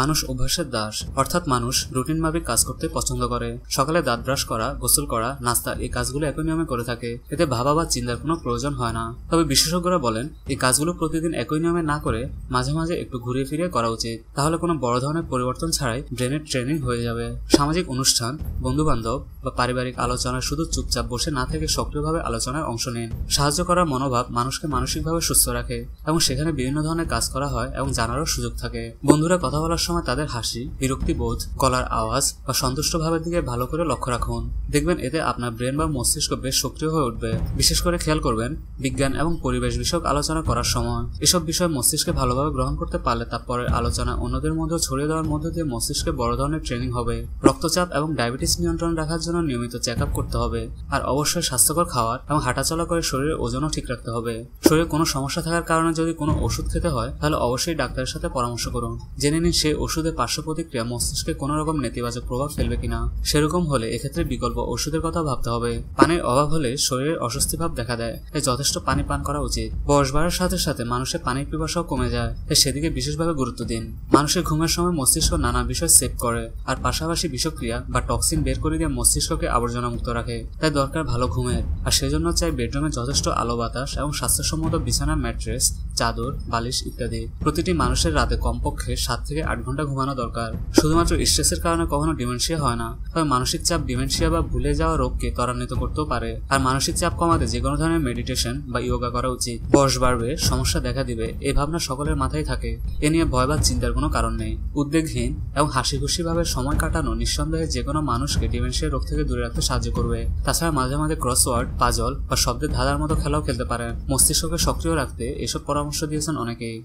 মানুষ অভ্যাসের দাস অর্থাৎ মানুষ রুটিন মাফিক কাজ করতে পছন্দ করে সকালে দাঁত ব্রাশ করা গোসল করা নাস্তা এই কাজগুলো একই নিয়মে করে থাকে এতে ভাবা বা চিন্তার কোনো প্রয়োজন হয় না তবে বিশেষজ্ঞরা বলেন এই কাজগুলো প্রতিদিন একই নিয়মে না করে মাঝে মাঝে একটু ঘুরিয়ে ফিরিয়ে করা উচিত তাহলে কোনো বড় ধরনের পরিবর্তন ছাড়াই ব্রেনের ট্রেনিং হয়ে যাবে সামাজিক অনুষ্ঠান বন্ধু বান্ধব বা পারিবারিক আলোচনায় শুধু চুপচাপ বসে না থেকে সক্রিয়ভাবে আলোচনায় অংশ নিন সাহায্য করার মনোভাব মানুষকে মানসিকভাবে সুস্থ রাখে এবং সেখানে বিভিন্ন ধরনের কাজ করা হয় এবং জানারও সুযোগ থাকে বন্ধুরা কথা বলার সময় তাদের হাসি বিরক্তিবোধ গলার আওয়াজ বা সন্তুষ্ট ভাবের দিকে ভালো করে লক্ষ্য রাখুন দেখবেন এতে আপনার ব্রেন বা মস্তিষ্ক বেশ সক্রিয় হয়ে উঠবে বিশেষ করে খেয়াল করবেন বিজ্ঞান এবং পরিবেশ বিষয়ক আলোচনা করার সময় এসব বিষয় মস্তিষ্কে ভালোভাবে গ্রহণ করতে পারলে তারপরে আলোচনা অন্যদের মধ্যে ছড়িয়ে দেওয়ার মধ্যে দিয়ে মস্তিষ্কে বড় ধরনের ট্রেনিং হবে রক্তচাপ এবং ডায়াবেটিস নিয়ন্ত্রণ রাখার জন্য নিয়মিত চেক করতে হবে আর অবশ্যই স্বাস্থ্যকর খাওয়ার এবং হাঁটাচলা করে শরীরের ওজনও ঠিক রাখতে হবে শরীরে কোনো সমস্যা থাকার কারণে যদি কোনো ওষুধ খেতে হয় তাহলে অবশ্যই ডাক্তারের সাথে পরামর্শ করুন জেনে নিন সেই ওষুধের পার্শ্ব প্রতিক্রিয়া মস্তিষ্কে কোনো রকম নেতিবাচক প্রভাব ফেলবে কিনা সেরকম হলে এক্ষেত্রে বিকল্প বিকল্প ওষুধের কথা ভাবতে হবে পানির অভাব হলে শরীরের অস্বস্তি ভাব দেখা দেয় তাই যথেষ্ট পানি পান করা উচিত বয়স বাড়ার সাথে সাথে মানুষের পানির পিপাসাও কমে যায় তাই সেদিকে বিশেষভাবে গুরুত্ব দিন মানুষের ঘুমের সময় মস্তিষ্ক নানা বিষয় সেভ করে আর পাশাপাশি বিষক্রিয়া বা টক্সিন বের করে দিয়ে মস্তিষ্ককে আবর্জনা মুক্ত রাখে তাই দরকার ভালো ঘুমের আর সেজন্য চাই বেডরুমে যথেষ্ট আলো বাতাস এবং স্বাস্থ্যসম্মত বিছানা ম্যাট্রেস চাদর বালিশ ইত্যাদি প্রতিটি মানুষের রাতে কমপক্ষে সাত থেকে আট ঘন্টা ঘুমানো দরকার শুধুমাত্র স্ট্রেসের কারণে কখনো ডিমেনশিয়া হয় না তবে মানসিক চাপ ডিমেনশিয়া বা ভুলে যাওয়া রোগকে ত্বরান্বিত করতেও পারে আর মানসিক চাপ কমাতে যে কোনো ধরনের মেডিটেশন বা ইয়োগা করা উচিত বয়স বাড়বে সমস্যা দেখা দিবে এই ভাবনা সকলের মাথায় থাকে এ নিয়ে ভয় বা চিন্তার কোনো কারণ নেই উদ্বেগহীন এবং হাসি ভাবে সময় কাটানো নিঃসন্দেহে যে কোনো মানুষকে ডিমেনশিয়া রোগ থেকে দূরে রাখতে সাহায্য করবে তাছাড়া মাঝে মাঝে ক্রসওয়ার্ড পাজল বা শব্দের ধাঁধার মতো খেলাও খেলতে পারেন মস্তিষ্ককে সক্রিয় রাখতে এসব পরামর্শ পরামর্শ দিয়েছেন অনেকেই